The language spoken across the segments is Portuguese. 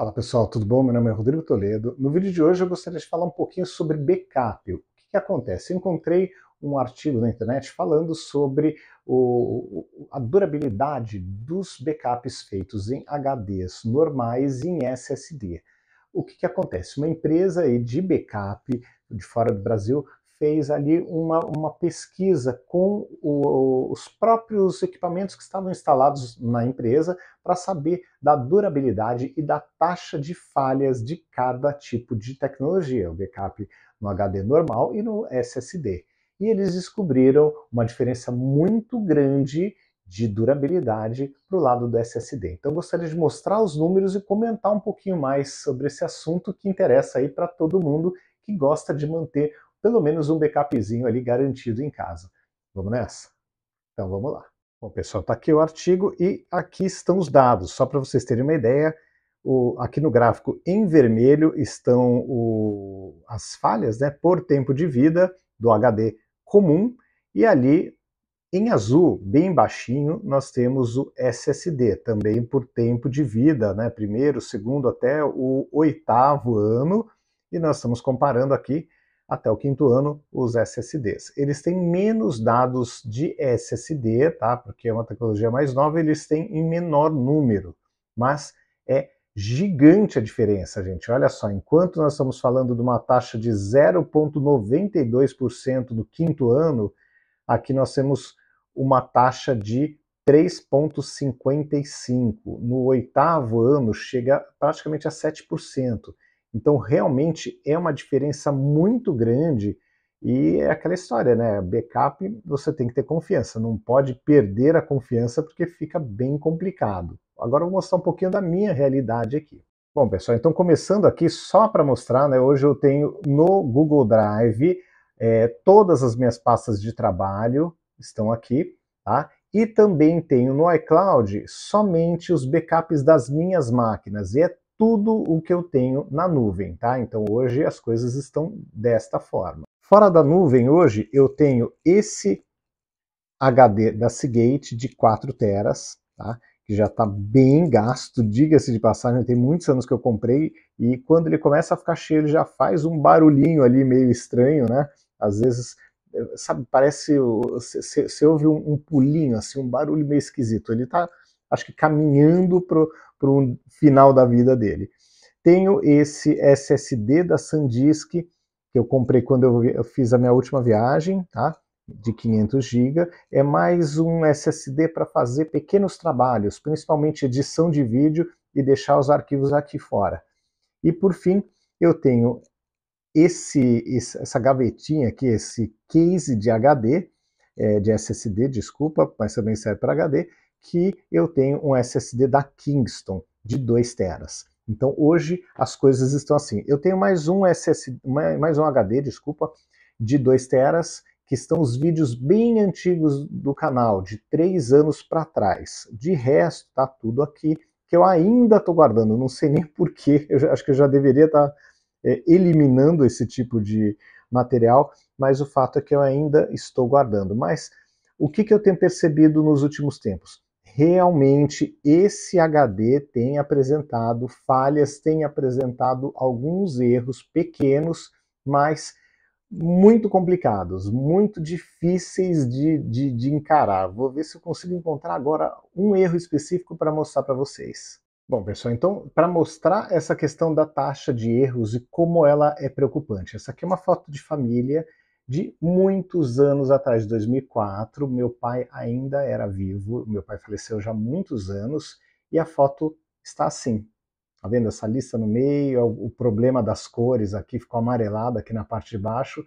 Fala pessoal, tudo bom? Meu nome é Rodrigo Toledo. No vídeo de hoje eu gostaria de falar um pouquinho sobre backup. O que, que acontece? Eu encontrei um artigo na internet falando sobre o, a durabilidade dos backups feitos em HDs normais e em SSD. O que, que acontece? Uma empresa de backup de fora do Brasil fez ali uma, uma pesquisa com o, os próprios equipamentos que estavam instalados na empresa para saber da durabilidade e da taxa de falhas de cada tipo de tecnologia, o backup no HD normal e no SSD. E eles descobriram uma diferença muito grande de durabilidade para o lado do SSD. Então, gostaria de mostrar os números e comentar um pouquinho mais sobre esse assunto que interessa aí para todo mundo que gosta de manter pelo menos um backupzinho ali garantido em casa. Vamos nessa? Então vamos lá. Bom, pessoal, está aqui o artigo e aqui estão os dados. Só para vocês terem uma ideia, o, aqui no gráfico em vermelho estão o, as falhas né, por tempo de vida do HD comum e ali em azul, bem baixinho, nós temos o SSD, também por tempo de vida, né? primeiro, segundo até o oitavo ano, e nós estamos comparando aqui até o quinto ano, os SSDs. Eles têm menos dados de SSD, tá? Porque é uma tecnologia mais nova, eles têm em menor número, mas é gigante a diferença, gente. Olha só, enquanto nós estamos falando de uma taxa de 0,92% no quinto ano, aqui nós temos uma taxa de 3,55%. No oitavo ano, chega praticamente a 7%. Então, realmente é uma diferença muito grande e é aquela história, né? Backup você tem que ter confiança, não pode perder a confiança porque fica bem complicado. Agora eu vou mostrar um pouquinho da minha realidade aqui. Bom, pessoal, então começando aqui, só para mostrar, né? Hoje eu tenho no Google Drive é, todas as minhas pastas de trabalho estão aqui, tá? E também tenho no iCloud somente os backups das minhas máquinas. E é tudo o que eu tenho na nuvem, tá? Então hoje as coisas estão desta forma. Fora da nuvem, hoje eu tenho esse HD da Seagate de 4 teras, tá? Que já está bem gasto, diga-se de passagem, tem muitos anos que eu comprei e quando ele começa a ficar cheio, ele já faz um barulhinho ali meio estranho, né? Às vezes, eh, sabe, parece, você ouve um, um pulinho, assim, um barulho meio esquisito. Ele está acho que caminhando para o final da vida dele. Tenho esse SSD da SanDisk que eu comprei quando eu, fiz a minha última viagem, tá? de 500 GB, é mais um SSD para fazer pequenos trabalhos, principalmente edição de vídeo e deixar os arquivos aqui fora. E por fim, eu tenho esse, essa gavetinha aqui, esse case de HD, é, de SSD, desculpa, mas também serve para HD, que eu tenho um SSD da Kingston de 2 teras. Então hoje as coisas estão assim. Eu tenho mais um SSD, mais um HD, desculpa, de 2 teras, que estão os vídeos bem antigos do canal, de 3 anos para trás. De resto, tá tudo aqui que eu ainda estou guardando, não sei nem porquê, eu acho que eu já deveria estar tá, é, eliminando esse tipo de material, mas o fato é que eu ainda estou guardando. Mas o que, que eu tenho percebido nos últimos tempos? realmente esse HD tem apresentado falhas, tem apresentado alguns erros pequenos, mas muito complicados, muito difíceis de, de, de encarar. Vou ver se eu consigo encontrar agora um erro específico para mostrar para vocês. Bom, pessoal, então, para mostrar essa questão da taxa de erros e como ela é preocupante, essa aqui é uma foto de família de muitos anos atrás, de 2004. Meu pai ainda era vivo, meu pai faleceu já há muitos anos e a foto está assim. Tá vendo essa lista no meio? É o problema das cores aqui ficou amarelada aqui na parte de baixo.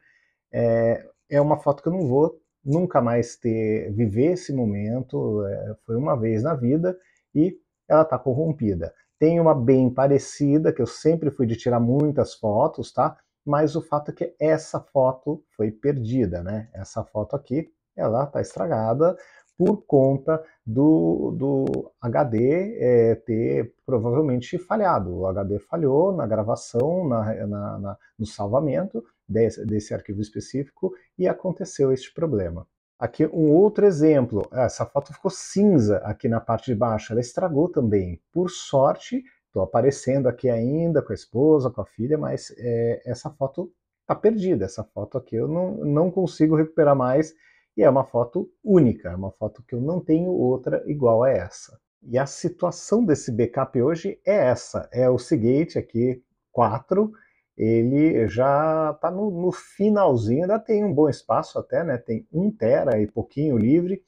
É, é uma foto que eu não vou nunca mais ter viver esse momento. É, foi uma vez na vida e ela está corrompida. Tem uma bem parecida que eu sempre fui de tirar muitas fotos, tá? mas o fato é que essa foto foi perdida, né? Essa foto aqui, ela está estragada por conta do, do HD é, eh, ter provavelmente falhado. O HD falhou na gravação, na, na, na, no salvamento desse, desse arquivo específico e aconteceu este problema. Aqui um outro exemplo, essa foto ficou cinza aqui na parte de baixo, ela estragou também. Por sorte, Estou aparecendo aqui ainda com a esposa, com a filha, mas é, essa foto está perdida. Essa foto aqui eu não, não consigo recuperar mais. E é uma foto única, é uma foto que eu não tenho outra igual a essa. E a situação desse backup hoje é essa: é o Seagate aqui 4. Ele já está no, no finalzinho, ainda tem um bom espaço até, né? Tem um tera e pouquinho livre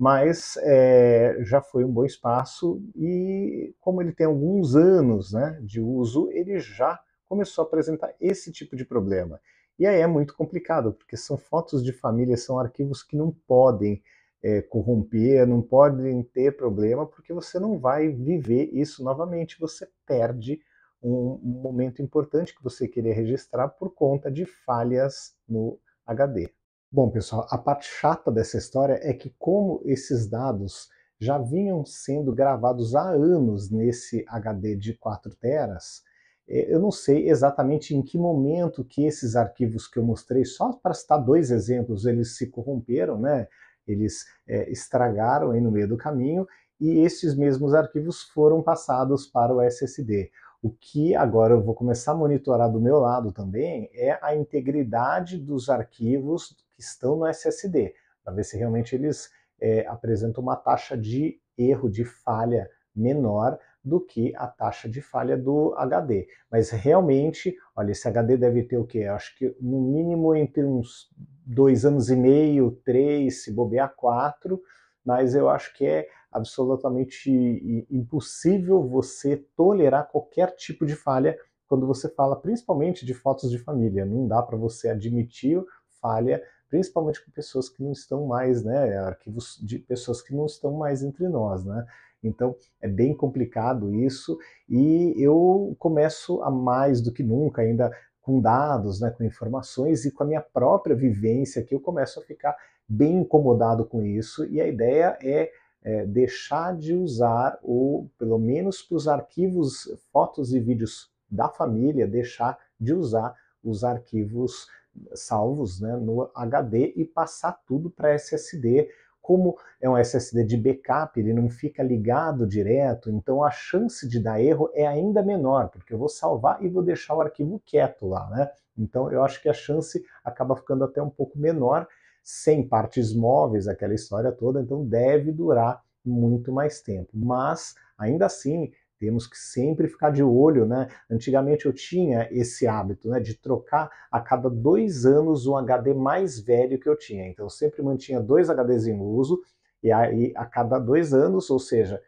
mas é, já foi um bom espaço e como ele tem alguns anos né, de uso, ele já começou a apresentar esse tipo de problema. E aí é muito complicado, porque são fotos de família, são arquivos que não podem é, corromper, não podem ter problema, porque você não vai viver isso novamente, você perde um momento importante que você queria registrar por conta de falhas no HD. Bom, pessoal, a parte chata dessa história é que, como esses dados já vinham sendo gravados há anos nesse HD de 4 teras, é, eu não sei exatamente em que momento que esses arquivos que eu mostrei, só para citar dois exemplos, eles se corromperam, né? eles é, estragaram aí no meio do caminho, e esses mesmos arquivos foram passados para o SSD. O que agora eu vou começar a monitorar do meu lado também é a integridade dos arquivos que estão no SSD, para ver se realmente eles é, apresentam uma taxa de erro, de falha menor do que a taxa de falha do HD. Mas realmente, olha, esse HD deve ter o quê? Acho que no mínimo entre uns dois anos e meio, três, se bobear quatro, mas eu acho que é absolutamente impossível você tolerar qualquer tipo de falha quando você fala principalmente de fotos de família. Não dá para você admitir falha principalmente com pessoas que não estão mais, né, arquivos de pessoas que não estão mais entre nós, né? Então é bem complicado isso e eu começo a mais do que nunca ainda com dados, né, com informações e com a minha própria vivência que eu começo a ficar bem incomodado com isso e a ideia é, é deixar de usar ou pelo menos para os arquivos, fotos e vídeos da família, deixar de usar os arquivos salvos né, no HD e passar tudo para SSD. Como é um SSD de backup, ele não fica ligado direto, então a chance de dar erro é ainda menor, porque eu vou salvar e vou deixar o arquivo quieto lá, né? Então eu acho que a chance acaba ficando até um pouco menor, sem partes móveis, aquela história toda, então deve durar muito mais tempo. Mas ainda assim temos que sempre ficar de olho, né? Antigamente eu tinha esse hábito, né, de trocar a cada dois anos um HD mais velho que eu tinha. Então eu sempre mantinha dois HDs em uso e aí a cada dois anos, ou seja,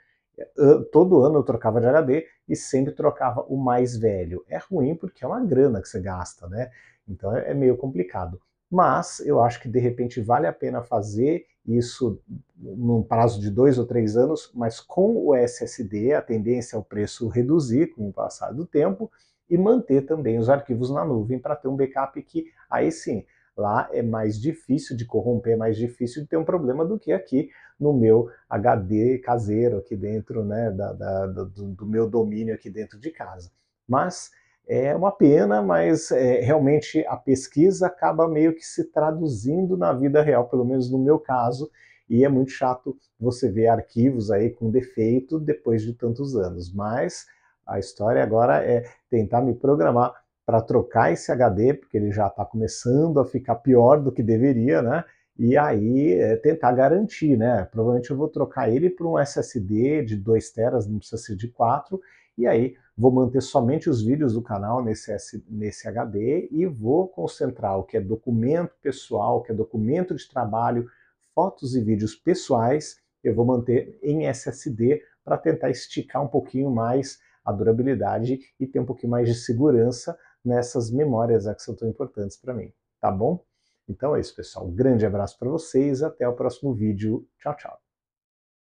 todo ano eu trocava de HD e sempre trocava o mais velho. É ruim porque é uma grana que você gasta, né? Então é, é meio complicado mas eu acho que de repente vale a pena fazer isso num prazo de dois ou três anos, mas com o SSD a tendência é o preço reduzir com o passar do tempo e manter também os arquivos na nuvem para ter um backup que aí sim lá é mais difícil de corromper, mais difícil de ter um problema do que aqui no meu HD caseiro aqui dentro, né, da, da, do, do meu domínio aqui dentro de casa. Mas é uma pena, mas é, realmente a pesquisa acaba meio que se traduzindo na vida real, pelo menos no meu caso, e é muito chato você ver arquivos aí com defeito depois de tantos anos. Mas a história agora é tentar me programar para trocar esse HD, porque ele já está começando a ficar pior do que deveria, né? E aí é tentar garantir, né? Provavelmente eu vou trocar ele para um SSD de 2 teras, não precisa ser de 4, e aí vou manter somente os vídeos do canal nesse, nesse HD e vou concentrar o que é documento pessoal, o que é documento de trabalho, fotos e vídeos pessoais, eu vou manter em SSD para tentar esticar um pouquinho mais a durabilidade e ter um pouquinho mais de segurança nessas memórias é que são tão importantes para mim, tá bom? Então é isso, pessoal. Um grande abraço para vocês, até o próximo vídeo. Tchau, tchau.